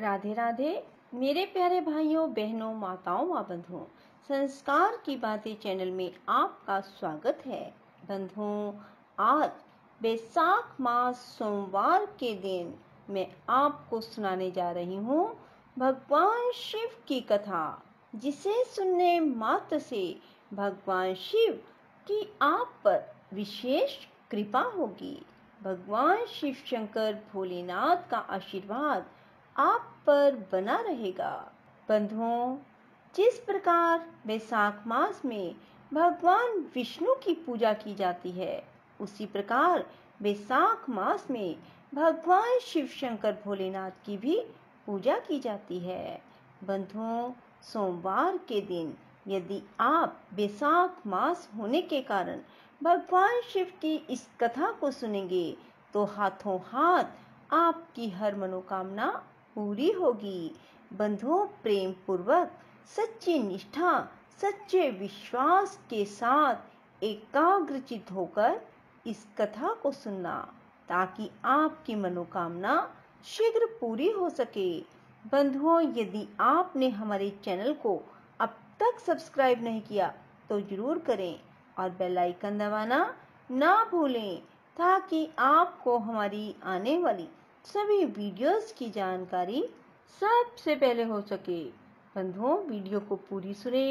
राधे राधे मेरे प्यारे भाइयों बहनों माताओं व बंधुओं संस्कार की बातें चैनल में आपका स्वागत है बंधुओं आज बैसाख मास सोमवार के दिन मैं आपको सुनाने जा रही हूँ भगवान शिव की कथा जिसे सुनने मात्र से भगवान शिव की आप पर विशेष कृपा होगी भगवान शिव शंकर भोलेनाथ का आशीर्वाद आप पर बना रहेगा बंधुओं जिस प्रकार बैसाख मास में भगवान विष्णु की पूजा की जाती है उसी प्रकार बैसाख मास में भगवान शिव शंकर भोलेनाथ की भी पूजा की जाती है बंधुओं सोमवार के दिन यदि आप बैसाख मास होने के कारण भगवान शिव की इस कथा को सुनेंगे तो हाथों हाथ आपकी हर मनोकामना पूरी होगी बंधुओं प्रेम पूर्वक सच्ची निष्ठा सच्चे विश्वास के साथ एकाग्रचित होकर इस कथा को सुनना ताकि आपकी मनोकामना शीघ्र पूरी हो सके बंधुओं यदि आपने हमारे चैनल को अब तक सब्सक्राइब नहीं किया तो ज़रूर करें और बेल आइकन दबाना ना भूलें ताकि आपको हमारी आने वाली सभी वीडियोस की जानकारी सबसे पहले हो सके बंधुओं वीडियो को पूरी सुने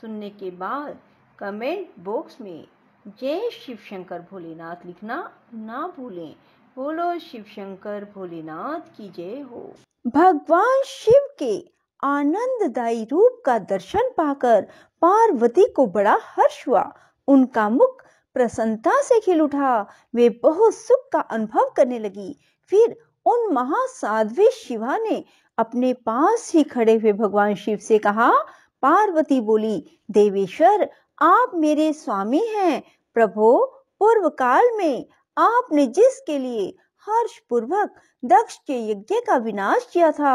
सुनने के बाद कमेंट बॉक्स में जय शिव शंकर भोलेनाथ लिखना ना भूलें बोलो शिव शंकर भोलेनाथ की जय हो भगवान शिव के आनंददायी रूप का दर्शन पाकर पार्वती को बड़ा हर्ष हुआ उनका मुख प्रसन्नता से खिल उठा वे बहुत सुख का अनुभव करने लगी फिर उन महासाध्वी शिवा ने अपने पास ही खड़े हुए भगवान शिव से कहा पार्वती बोली देवेश्वर आप मेरे स्वामी हैं प्रभो पूर्व काल में आपने जिसके लिए हर्ष पूर्वक दक्ष के यज्ञ का विनाश किया था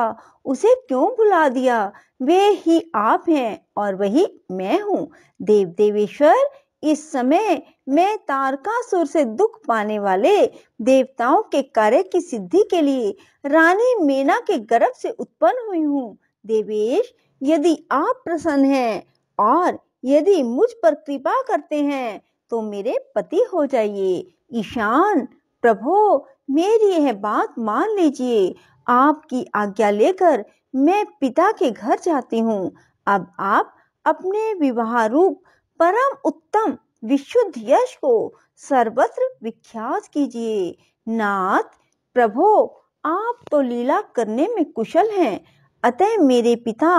उसे क्यों भुला दिया वे ही आप हैं और वही मैं हूँ देव देवेश्वर इस समय मैं तारकासुर से दुख पाने वाले देवताओं के कार्य की सिद्धि के लिए रानी मेना के गर्भ से उत्पन्न हुई हूँ देवेश यदि आप प्रसन्न हैं और यदि मुझ पर कृपा करते हैं तो मेरे पति हो जाइए ईशान प्रभो मेरी यह बात मान लीजिए आपकी आज्ञा लेकर मैं पिता के घर जाती हूँ अब आप अपने विवाह रूप परम उत्तम विशुद्ध यश को सर्वत्र विख्यात कीजिए नाथ प्रभो आप तो लीला करने में कुशल हैं अतः मेरे पिता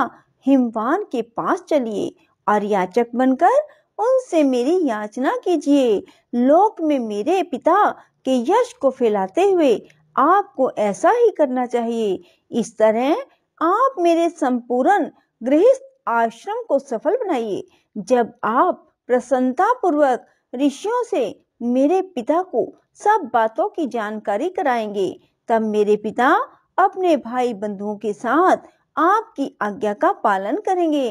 हिमवान के पास चलिए और याचक बनकर उनसे मेरी याचना कीजिए लोक में मेरे पिता के यश को फैलाते हुए आपको ऐसा ही करना चाहिए इस तरह आप मेरे संपूर्ण गृहस्थ आश्रम को सफल बनाइए जब आप प्रसन्नता पूर्वक ऋषियों से मेरे पिता को सब बातों की जानकारी कराएंगे तब मेरे पिता अपने भाई बंधुओं के साथ आपकी आज्ञा का पालन करेंगे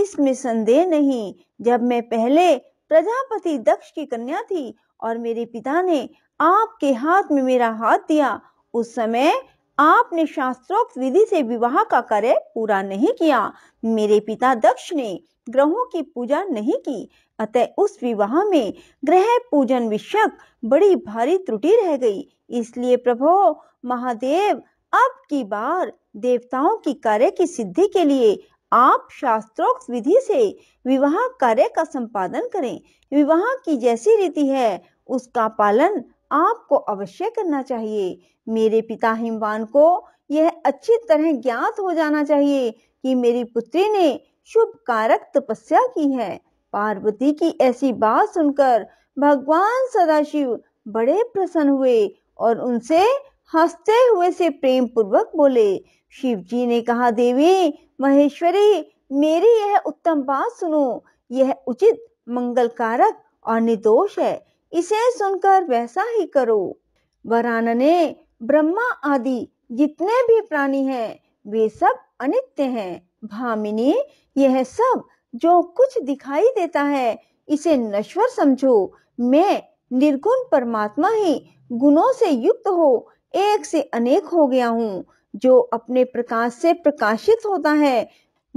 इसमें संदेह नहीं जब मैं पहले प्रजापति दक्ष की कन्या थी और मेरे पिता ने आपके हाथ में मेरा हाथ दिया उस समय आपने शास्त्रोक्त विधि से विवाह का कार्य पूरा नहीं किया मेरे पिता दक्ष ने ग्रहों की पूजा नहीं की अतः उस विवाह में ग्रह पूजन विषय बड़ी भारी त्रुटि रह गई इसलिए प्रभो महादेव अब की बार देवताओं की कार्य की सिद्धि के लिए आप शास्त्रोक्त विधि से विवाह कार्य का संपादन करें विवाह की जैसी रीति है उसका पालन आपको अवश्य करना चाहिए मेरे पिता हिमवान को यह अच्छी तरह ज्ञात हो जाना चाहिए कि मेरी पुत्री ने शुभ कारक तपस्या की है पार्वती की ऐसी बात सुनकर भगवान सदाशिव बड़े प्रसन्न हुए और उनसे हंसते हुए से प्रेम पूर्वक बोले शिव जी ने कहा देवी महेश्वरी मेरी यह उत्तम बात सुनो यह उचित मंगल कारक और निर्दोष है इसे सुनकर वैसा ही करो ने ब्रह्मा आदि जितने भी प्राणी हैं वे सब अनित्य हैं भामिनी यह सब जो कुछ दिखाई देता है इसे नश्वर समझो मैं निर्गुण परमात्मा ही गुणों से युक्त हो एक से अनेक हो गया हूँ जो अपने प्रकाश से प्रकाशित होता है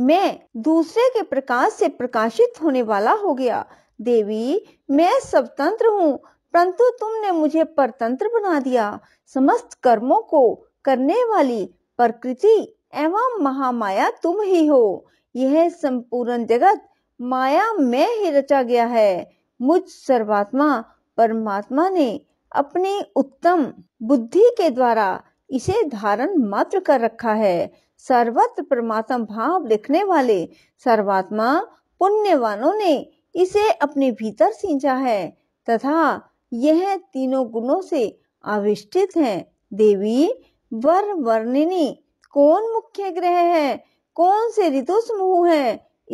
मैं दूसरे के प्रकाश से प्रकाशित होने वाला हो गया देवी मैं स्वतंत्र हूँ परंतु तुमने मुझे परतंत्र बना दिया समस्त कर्मों को करने वाली प्रकृति एवं महामाया तुम ही हो यह संपूर्ण जगत माया में ही रचा गया है मुझ सर्वात्मा परमात्मा ने अपनी उत्तम बुद्धि के द्वारा इसे धारण मात्र कर रखा है सर्वत्र परमात्मा भाव देखने वाले सर्वात्मा पुण्यवानों ने इसे अपने भीतर सींचा है तथा यह तीनों गुणों से आविष्टित है देवी वर वर्णिनी कौन मुख्य ग्रह है कौन से ऋतु समूह है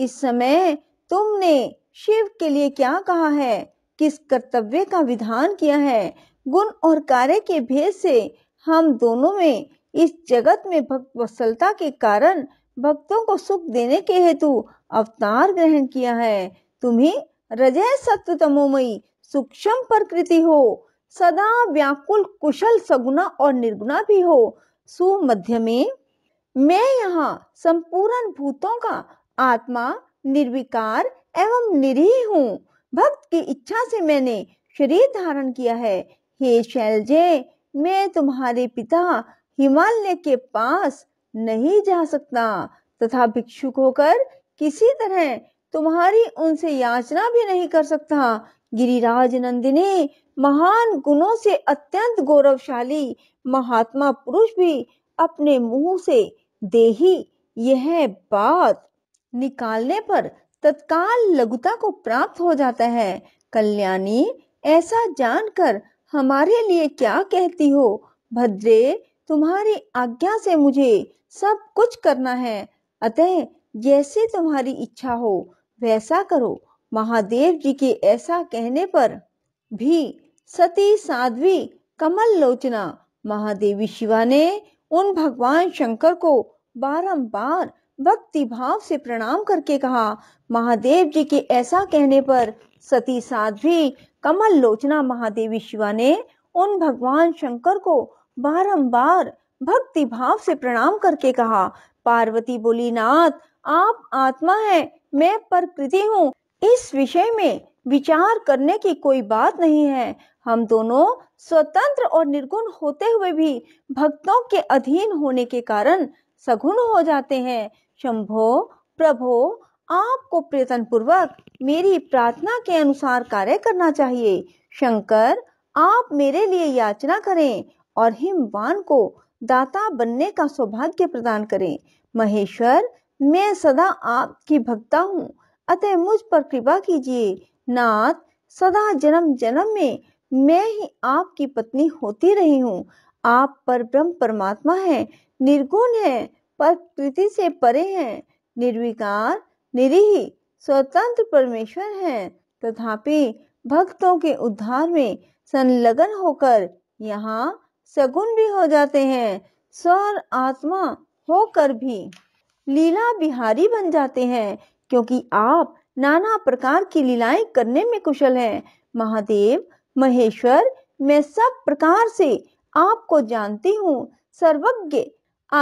इस समय तुमने शिव के लिए क्या कहा है किस कर्तव्य का विधान किया है गुण और कार्य के भेद से हम दोनों में इस जगत में भक्त वसलता के कारण भक्तों को सुख देने के हेतु अवतार ग्रहण किया है तुम्ही रजय सत्व तमोमयी सूक्ष्म प्रकृति हो सदा व्याकुल कुशल सगुना और निर्गुणा भी हो सुमध्य में मैं यहाँ संपूर्ण भूतों का आत्मा निर्विकार एवं निरीह हूँ भक्त की इच्छा से मैंने शरीर धारण किया है हे शैलजे मैं तुम्हारे पिता हिमालय के पास नहीं जा सकता तथा भिक्षुक होकर किसी तरह तुम्हारी उनसे याचना भी नहीं कर सकता गिरिराज नंदिनी महान गुणों से अत्यंत गौरवशाली महात्मा पुरुष भी अपने मुंह से देही यह बात निकालने पर तत्काल लघुता को प्राप्त हो जाता है कल्याणी ऐसा जानकर हमारे लिए क्या कहती हो भद्रे तुम्हारी आज्ञा से मुझे सब कुछ करना है अतः जैसी तुम्हारी इच्छा हो वैसा करो महादेव जी के ऐसा कहने पर भी सती साध्वी कमल लोचना महादेवी शिवा ने उन भगवान शंकर को बारंबार भक्ति भाव से प्रणाम करके कहा महादेव जी के ऐसा कहने पर सती साध्वी कमल लोचना महादेवी शिवा ने उन भगवान शंकर को बारंबार भक्ति भाव से प्रणाम करके कहा पार्वती बोली नाथ आप आत्मा हैं मैं प्रकृति हूँ इस विषय में विचार करने की कोई बात नहीं है हम दोनों स्वतंत्र और निर्गुण होते हुए भी भक्तों के अधीन होने के कारण सगुण हो जाते हैं शंभो प्रभो आपको प्रयत्न पूर्वक मेरी प्रार्थना के अनुसार कार्य करना चाहिए शंकर आप मेरे लिए याचना करें और हिमवान को दाता बनने का सौभाग्य प्रदान करें महेश्वर मैं सदा आपकी भक्ता हूँ अतः मुझ पर कृपा कीजिए नाथ सदा जन्म जन्म में मैं ही आपकी पत्नी होती रही हूँ आप पर ब्रह्म परमात्मा है निर्गुण है पर कृति से परे हैं निर्विकार निरीह स्वतंत्र परमेश्वर हैं तथापि भक्तों के उद्धार में संलग्न होकर यहाँ सगुन भी हो जाते हैं स्वर आत्मा होकर भी लीला बिहारी बन जाते हैं क्योंकि आप नाना प्रकार की लीलाएं करने में कुशल हैं महादेव महेश्वर मैं सब प्रकार से आपको जानती हूँ सर्वज्ञ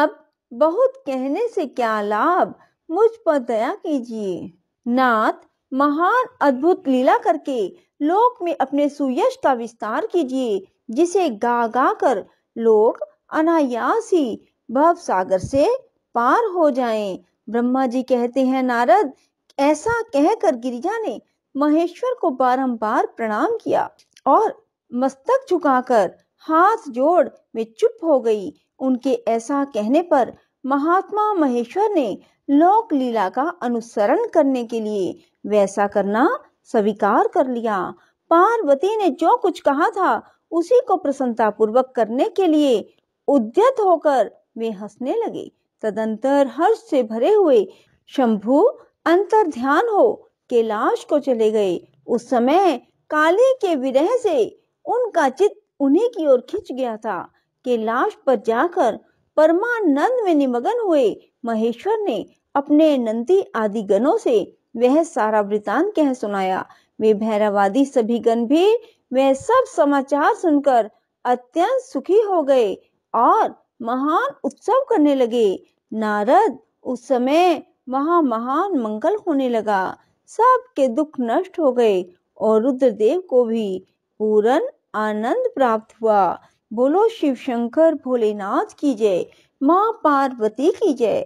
अब बहुत कहने से क्या लाभ मुझ पर दया कीजिए नाथ महान अद्भुत लीला करके लोक में अपने सुयश का विस्तार कीजिए जिसे गा गा कर लोग अनायास ही भव सागर से पार हो जाएं। ब्रह्मा जी कहते हैं नारद ऐसा कहकर गिरिजा ने महेश्वर को बारंबार प्रणाम किया और मस्तक झुकाकर हाथ जोड़ में चुप हो गई उनके ऐसा कहने पर महात्मा महेश्वर ने लोक लीला का अनुसरण करने के लिए वैसा करना स्वीकार कर लिया पार्वती ने जो कुछ कहा था उसी को प्रसन्नता पूर्वक करने के लिए उद्यत होकर वे हंसने लगे तदंतर हर्ष से भरे हुए शंभु अंतर ध्यान हो कैलाश को चले गए उस समय काले के विरह से उनका चित उन्हीं की ओर खिंच गया था कैलाश पर जाकर परमानंद में निमग्न हुए महेश्वर ने अपने नंदी आदि गणों से वह सारा वृतान कह सुनाया वे भैरवादी सभी गण भी वह सब समाचार सुनकर अत्यंत सुखी हो गए और महान उत्सव करने लगे नारद उस समय वहां महान मंगल होने लगा सबके दुख नष्ट हो गए और रुद्रदेव को भी पूर्ण आनंद प्राप्त हुआ बोलो शिव शंकर भोलेनाथ की जय माँ पार्वती की जय